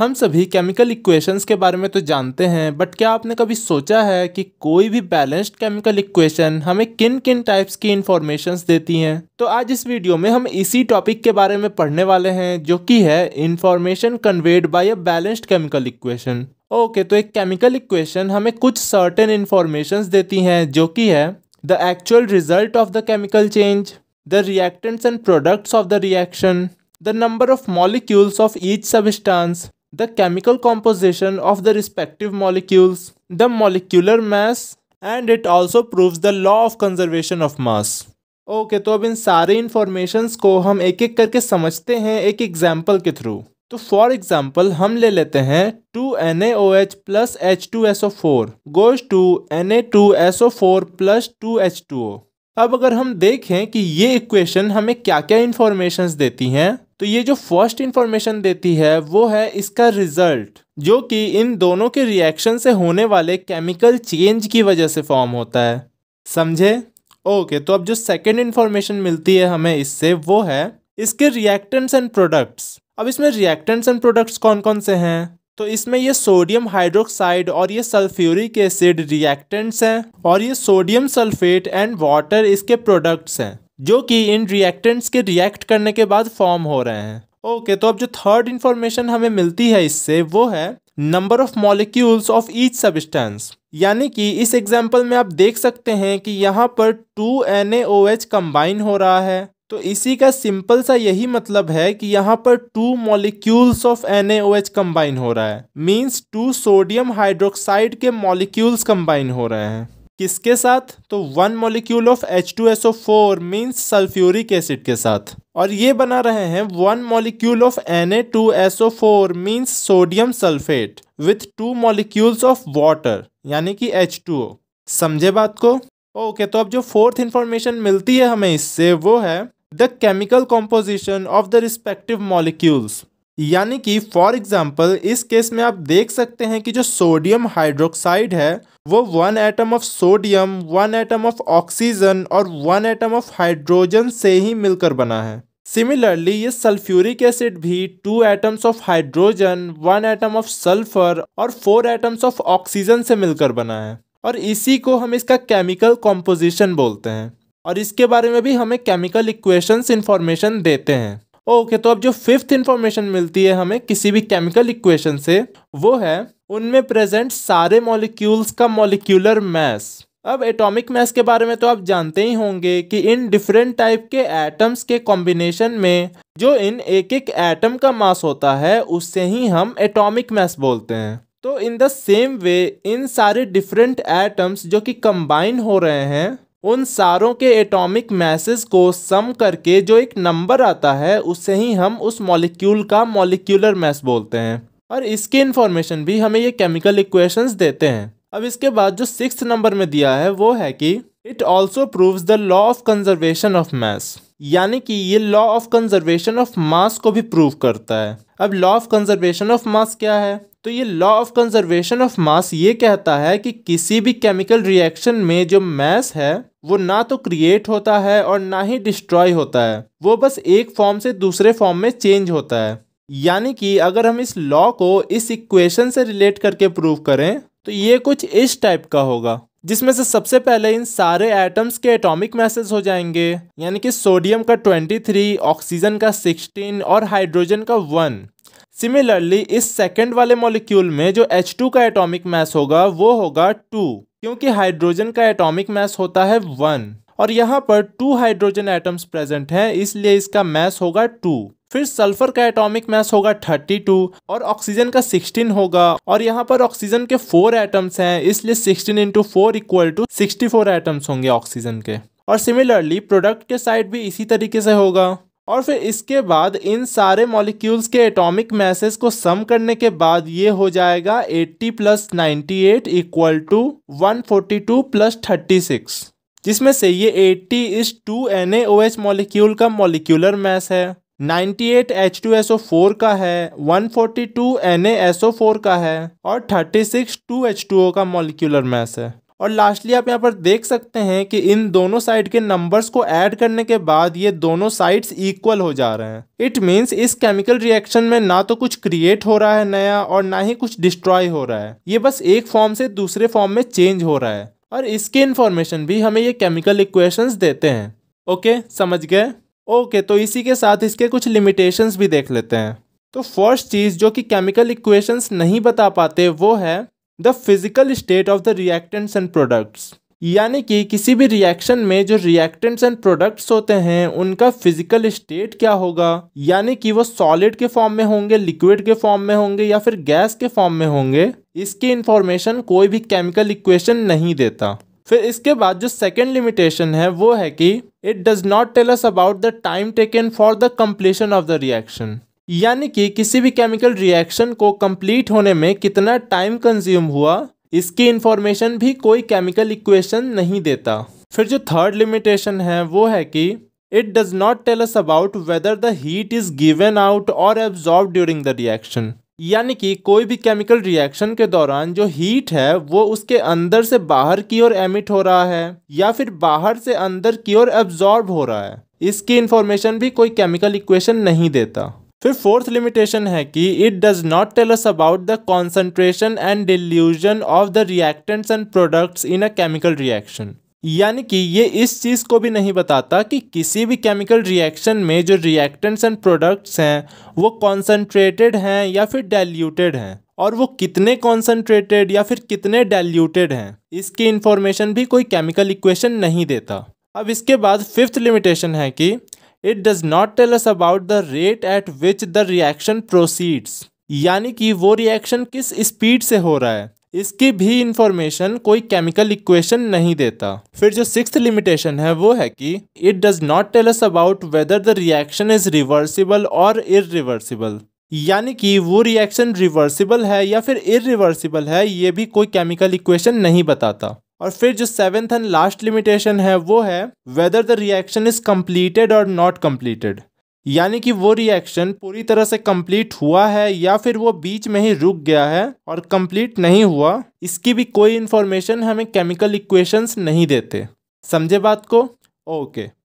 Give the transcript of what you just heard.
हम सभी chemical equations के बारे में तो जानते हैं बट क्या आपने कभी सोचा है कि कोई भी बैलेंस्ड केमिकल इक्वेशन हमें किन किन टाइप्स की इन्फॉर्मेशन देती हैं तो आज इस वीडियो में हम इसी टॉपिक के बारे में पढ़ने वाले हैं जो कि है information conveyed by a balanced chemical equation okay तो एक केमिकल इक्वेशन हमें कुछ सर्टेन इन्फॉर्मेशन देती हैं जो कि है the actual result of the chemical change the reactants and products of the reaction the number of molecules of each substance the chemical composition of the respective molecules, the molecular mass, and it also proves the law of conservation of mass. Okay okay, तो अब इन सारे informations को हम एक एक करके समझते हैं एक एग्जाम्पल के थ्रू तो फॉर एग्जाम्पल हम ले लेते हैं two N A O H plus H two S O four goes to N A two S O four plus two H two O अब अगर हम देखें कि ये इक्वेशन हमें क्या क्या इन्फॉर्मेशंस देती हैं तो ये जो फर्स्ट इन्फॉर्मेशन देती है वो है इसका रिजल्ट जो कि इन दोनों के रिएक्शन से होने वाले केमिकल चेंज की वजह से फॉर्म होता है समझे ओके तो अब जो सेकेंड इन्फॉर्मेशन मिलती है हमें इससे वो है इसके रिएक्टेंट्स एंड प्रोडक्ट्स अब इसमें रिएक्टेंट्स एंड प्रोडक्ट्स कौन कौन से हैं तो इसमें ये सोडियम हाइड्रोक्साइड और ये सल्फ्यूरिक एसिड रिएक्टेंट्स हैं और ये सोडियम सल्फेट एंड वाटर इसके प्रोडक्ट्स हैं जो कि इन रिएक्टेंट्स के रिएक्ट करने के बाद फॉर्म हो रहे हैं ओके okay, तो अब जो थर्ड इन्फॉर्मेशन हमें मिलती है इससे वो है number of molecules of each substance यानी कि इस एग्जाम्पल में आप देख सकते हैं कि यहाँ पर टू एन कंबाइन हो रहा है तो इसी का सिंपल सा यही मतलब है कि यहाँ पर two molecules of N combine हो रहा है मींस टू सोडियम हाइड्रोक्साइड के मॉलिक्यूल्स कंबाइन हो रहे हैं किसके साथ तो one molecule of H two S O four means sulphuric acid के साथ और ये बना रहे हैं one molecule of N A two S O four means sodium sulphate with two molecules of water यानी कि एच टू ओ समझे बात को ओके तो अब जो फोर्थ इन्फॉर्मेशन मिलती है हमें इससे वो है the chemical composition of the respective molecules यानी कि फॉर एग्जाम्पल इस केस में आप देख सकते हैं कि जो सोडियम हाइड्रोक्साइड है वो one atom of sodium one atom of oxygen और वन एटम ऑफ हाइड्रोजन से ही मिलकर बना है सिमिलरली ये सल्फ्यूरिक एसिड भी two atoms of hydrogen one atom of sulphur और फोर एटम्स ऑफ ऑक्सीजन से मिलकर बना है और इसी को हम इसका केमिकल कॉम्पोजिशन बोलते हैं और इसके बारे में भी हमें केमिकल इक्वेशंस इन्फॉर्मेशन देते हैं ओके तो अब जो फिफ्थ इन्फॉर्मेशन मिलती है हमें किसी भी केमिकल इक्वेशन से वो है उनमें प्रेजेंट सारे मॉलिक्यूल्स का मॉलिक्यूलर मैस अब एटॉमिक मैस के बारे में तो आप जानते ही होंगे कि इन डिफरेंट टाइप के एटम्स के कॉम्बिनेशन में जो इन एक एक एटम का मास होता है उससे ही हम एटॉमिक मैस बोलते हैं तो इन द सेम वे इन सारे डिफरेंट एटम्स जो कि कंबाइन हो रहे हैं उन सारों के एटॉमिक मैसेज को सम करके जो एक नंबर आता है उससे ही हम उस मॉलिक्यूल का मॉलिक्यूलर मैस बोलते हैं और इसकी इन्फॉर्मेशन भी हमें ये केमिकल इक्वेशंस देते हैं अब इसके बाद जो सिक्स नंबर में दिया है वो है कि it also proves the law of conservation of mass यानी कि ये law of conservation of mass को भी प्रूव करता है अब law of conservation of mass क्या है तो ये law of conservation of mass ये कहता है कि किसी भी केमिकल रिएक्शन में जो मैस है वो ना तो क्रिएट होता है और ना ही डिस्ट्रॉय होता है वो बस एक फॉर्म से दूसरे फॉर्म में चेंज होता है यानी कि अगर हम इस लॉ को इस इक्वेशन से रिलेट करके प्रूव करें तो ये कुछ इस टाइप का होगा जिसमें से सबसे पहले इन सारे एटम्स के एटॉमिक मैसेज हो जाएंगे यानी कि सोडियम का 23, ऑक्सीजन का 16 और हाइड्रोजन का 1। सिमिलरली इस सेकंड वाले मॉलिक्यूल में जो H2 का एटॉमिक मैस होगा वो होगा क्योंकि हाइड्रोजन का एटॉमिक मैस होता है वन और यहाँ पर टू हाइड्रोजन एटम्स प्रेजेंट हैं इसलिए इसका मैस होगा टू फिर सल्फर का एटॉमिक मैस होगा 32 और ऑक्सीजन का 16 होगा और यहाँ पर ऑक्सीजन के फोर एटम्स हैं इसलिए 16 into four equal to sixty atoms होंगे ऑक्सीजन के और सिमिलरली प्रोडक्ट के साइड भी इसी तरीके से होगा और फिर इसके बाद इन सारे मॉलिक्यूल्स के एटॉमिक मैसेज को सम करने के बाद ये हो जाएगा 80 plus ninety eight equal to one forty two plus thirty six जिसमें से ये 80 इस टू एन मॉलिक्यूल का मॉलिक्यूलर मैस है 98 H2SO4 का है 142 NaSO4 का है और 36 2H2O का मॉलिक्यूलर मैस है और लास्टली आप यहाँ पर देख सकते हैं कि इन दोनों साइड के नंबर्स को ऐड करने के बाद ये दोनों साइड्स इक्वल हो जा रहे हैं इट मीन्स इस केमिकल रिएक्शन में ना तो कुछ क्रिएट हो रहा है नया और ना ही कुछ डिस्ट्रॉय हो रहा है ये बस एक फॉर्म से दूसरे फॉर्म में चेंज हो रहा है और इसके इन्फॉर्मेशन भी हमें ये केमिकल इक्वेशन देते हैं ओके समझ गए ओके तो इसी के साथ इसके कुछ लिमिटेशंस भी देख लेते हैं तो फर्स्ट चीज़ जो कि केमिकल इक्वेशंस नहीं बता पाते वो है the physical state of the reactants and products यानी कि किसी भी रिएक्शन में जो रिएक्टेंट्स एंड प्रोडक्ट्स होते हैं उनका फिजिकल स्टेट क्या होगा यानी कि वो सॉलिड के फॉर्म में होंगे लिक्विड के फॉर्म में होंगे या फिर गैस के फॉर्म में होंगे इसकी इंफॉर्मेशन कोई भी केमिकल इक्वेशन नहीं देता फिर इसके बाद जो सेकेंड लिमिटेशन है वो है कि it does not tell us about the time taken for the completion of the reaction यानी कि किसी भी केमिकल रिएक्शन को कंप्लीट होने में कितना टाइम कंज्यूम हुआ इसकी इन्फॉर्मेशन भी कोई केमिकल इक्वेशन नहीं देता फिर जो थर्ड लिमिटेशन है वो है कि it does not tell us about whether the heat is given out और एब्जॉर्ब ड्यूरिंग द रिएक्शन यानी कि कोई भी केमिकल रिएक्शन के दौरान जो हीट है वो उसके अंदर से बाहर की ओर एमिट हो रहा है या फिर बाहर से अंदर की ओर एब्जॉर्ब हो रहा है इसकी इन्फॉर्मेशन भी कोई केमिकल इक्वेशन नहीं देता फिर फोर्थ लिमिटेशन है कि it does not tell us about the concentration and dilution of the reactants and products in a chemical reaction यानी कि ये इस चीज़ को भी नहीं बताता कि किसी भी केमिकल रिएक्शन में जो रिएक्टेंट्स एंड प्रोडक्ट्स हैं वो कॉन्सेंट्रेटेड हैं या फिर डाइल्यूटेड हैं और वो कितने कॉन्सेंट्रेटेड या फिर कितने डाइल्यूटेड हैं इसकी इन्फॉर्मेशन भी कोई केमिकल इक्वेशन नहीं देता अब इसके बाद फिफ्थ लिमिटेशन है कि it does not tell us about the rate at which the reaction proceeds यानी कि वो रिएक्शन किस स्पीड से हो रहा है इसकी भी इंफॉर्मेशन कोई केमिकल इक्वेशन नहीं देता फिर जो सिक्स लिमिटेशन है वो है कि it does not tell us about whether the reaction is reversible और इरिवर्सिबल यानी कि वो रिएक्शन रिवर्सिबल है या फिर इरिवर्सिबल है ये भी कोई केमिकल इक्वेशन नहीं बताता और फिर जो सेवेंथ एंड लास्ट लिमिटेशन है वो है whether the reaction is completed और नॉट कम्प्लीटेड यानी कि वो रिएक्शन पूरी तरह से कम्प्लीट हुआ है या फिर वो बीच में ही रुक गया है और कम्प्लीट नहीं हुआ इसकी भी कोई इन्फॉर्मेशन हमें केमिकल इक्वेशंस नहीं देते समझे बात को ओके